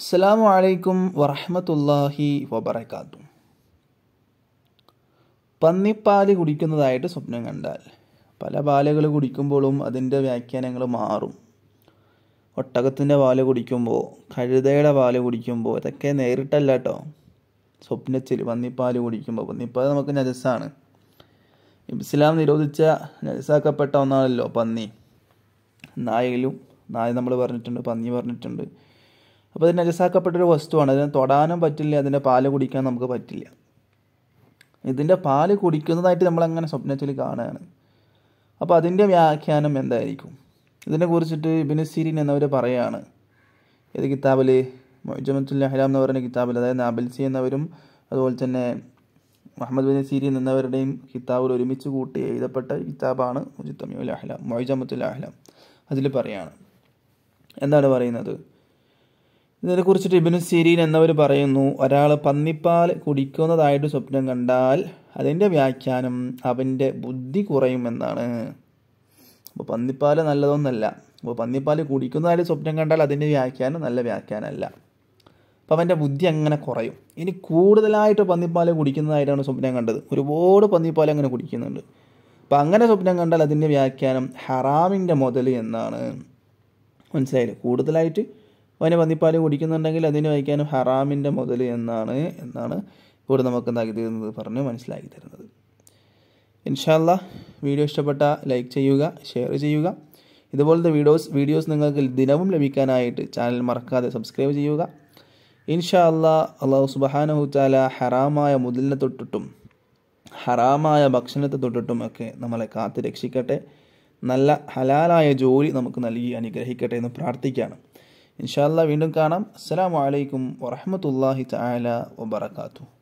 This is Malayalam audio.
അസ്സാം വലൈക്കും വറഹമത്തല്ലാഹി വബർക്കാത്തു പന്നിപ്പാല് കുടിക്കുന്നതായിട്ട് സ്വപ്നം കണ്ടാൽ പല പാലുകൾ കുടിക്കുമ്പോഴും അതിൻ്റെ വ്യാഖ്യാനങ്ങൾ മാറും ഒട്ടകത്തിൻ്റെ പാല് കുടിക്കുമ്പോൾ കഴുതയുടെ പാല് കുടിക്കുമ്പോൾ ഇതൊക്കെ നേരിട്ടല്ല കേട്ടോ സ്വപ്നത്തിൽ പന്നിപ്പാല് കുടിക്കുമ്പോൾ പന്നിപ്പാൽ നമുക്ക് നജസ്സാണ് ഇസ്ലാം നിരോധിച്ച നജസ്സാക്കപ്പെട്ട ഒന്നാണല്ലോ പന്നി നായയിലും നായ നമ്മൾ പറഞ്ഞിട്ടുണ്ട് പന്നി പറഞ്ഞിട്ടുണ്ട് അപ്പോൾ അത് നജസാക്കപ്പെട്ടൊരു വസ്തുവാണ് അതിനെ തൊടാനും പറ്റില്ല അതിൻ്റെ പാല് കുടിക്കാൻ നമുക്ക് പറ്റില്ല ഇതിൻ്റെ പാല് കുടിക്കുന്നതായിട്ട് നമ്മളങ്ങനെ സ്വപ്നത്തിൽ കാണുകയാണ് അപ്പോൾ അതിൻ്റെ വ്യാഖ്യാനം എന്തായിരിക്കും ഇതിനെ കുറിച്ചിട്ട് സിരിൻ എന്നവർ പറയുകയാണ് ഏത് കിതാബിൽ ജമത്തുൽ എന്ന് പറയുന്ന കിതാബിൽ അതായത് നാബിൽസി എന്നവരും അതുപോലെ തന്നെ മുഹമ്മദ് ബിൻ സീരിൻ എന്നവരുടെയും കിതാബിൽ ഒരുമിച്ച് കൂട്ടി എഴുതപ്പെട്ട കിതാബാണ് മുജിത്തമിയുൽ അഹ്ലാം മൊയ്ജമത്തുൽ അതിൽ പറയുകയാണ് എന്താണ് പറയുന്നത് ഇതിനെക്കുറിച്ചിട്ട് ഇബിനു സിരീൻ എന്നവർ പറയുന്നു ഒരാൾ പന്നിപ്പാൽ കുടിക്കുന്നതായിട്ട് സ്വപ്നം കണ്ടാൽ അതിൻ്റെ വ്യാഖ്യാനം അവൻ്റെ ബുദ്ധി കുറയുമെന്നാണ് അപ്പോൾ പന്നിപ്പാൽ നല്ലതൊന്നല്ല അപ്പോൾ പന്നിപ്പാൽ കുടിക്കുന്നതായിട്ട് സ്വപ്നം കണ്ടാൽ അതിൻ്റെ വ്യാഖ്യാനം നല്ല വ്യാഖ്യാനമല്ല അപ്പോൾ അവൻ്റെ ബുദ്ധി അങ്ങനെ കുറയും ഇനി കൂടുതലായിട്ട് പന്നിപ്പാൽ കുടിക്കുന്നതായിട്ടാണ് സ്വപ്നം കണ്ടത് ഒരുപാട് പന്നിപ്പാൽ അങ്ങനെ കുടിക്കുന്നുണ്ട് അപ്പോൾ അങ്ങനെ സ്വപ്നം കണ്ടാൽ അതിൻ്റെ വ്യാഖ്യാനം ഹറാമിൻ്റെ മുതൽ എന്നാണ് മനസ്സിലായില്ലേ കൂടുതലായിട്ട് അവന് പന്നിപ്പാൽ കുടിക്കുന്നുണ്ടെങ്കിൽ അതിന് വഹിക്കാനും ഹറാമിൻ്റെ മുതൽ എന്നാണ് എന്നാണ് ഇവിടെ നമുക്ക് എന്താക്കി തരുന്നത് പറഞ്ഞ് മനസ്സിലാക്കി തരുന്നത് ഇൻഷാല്ല വീഡിയോ ഇഷ്ടപ്പെട്ട ലൈക്ക് ചെയ്യുക ഷെയർ ചെയ്യുക ഇതുപോലത്തെ വീഡിയോസ് വീഡിയോസ് നിങ്ങൾക്ക് ദിനവും ലഭിക്കാനായിട്ട് ചാനൽ മറക്കാതെ സബ്സ്ക്രൈബ് ചെയ്യുക ഇൻഷാ അല്ല അള്ളാഹു ചാല ഹറാമായ മുതലിനെ തൊട്ടിട്ടും ഹറാമായ ഭക്ഷണത്തെ തൊട്ടിട്ടും ഒക്കെ നമ്മളെ കാത്ത് രക്ഷിക്കട്ടെ നല്ല ഹലാലായ ജോലി നമുക്ക് നൽകി അനുഗ്രഹിക്കട്ടെ എന്ന് പ്രാർത്ഥിക്കുകയാണ് ഇൻഷാല്ല വീണ്ടും കാണാം അസ്സാം വലൈക്കും വറഹമത്തല്ലാഹി താല വബർക്കാത്തു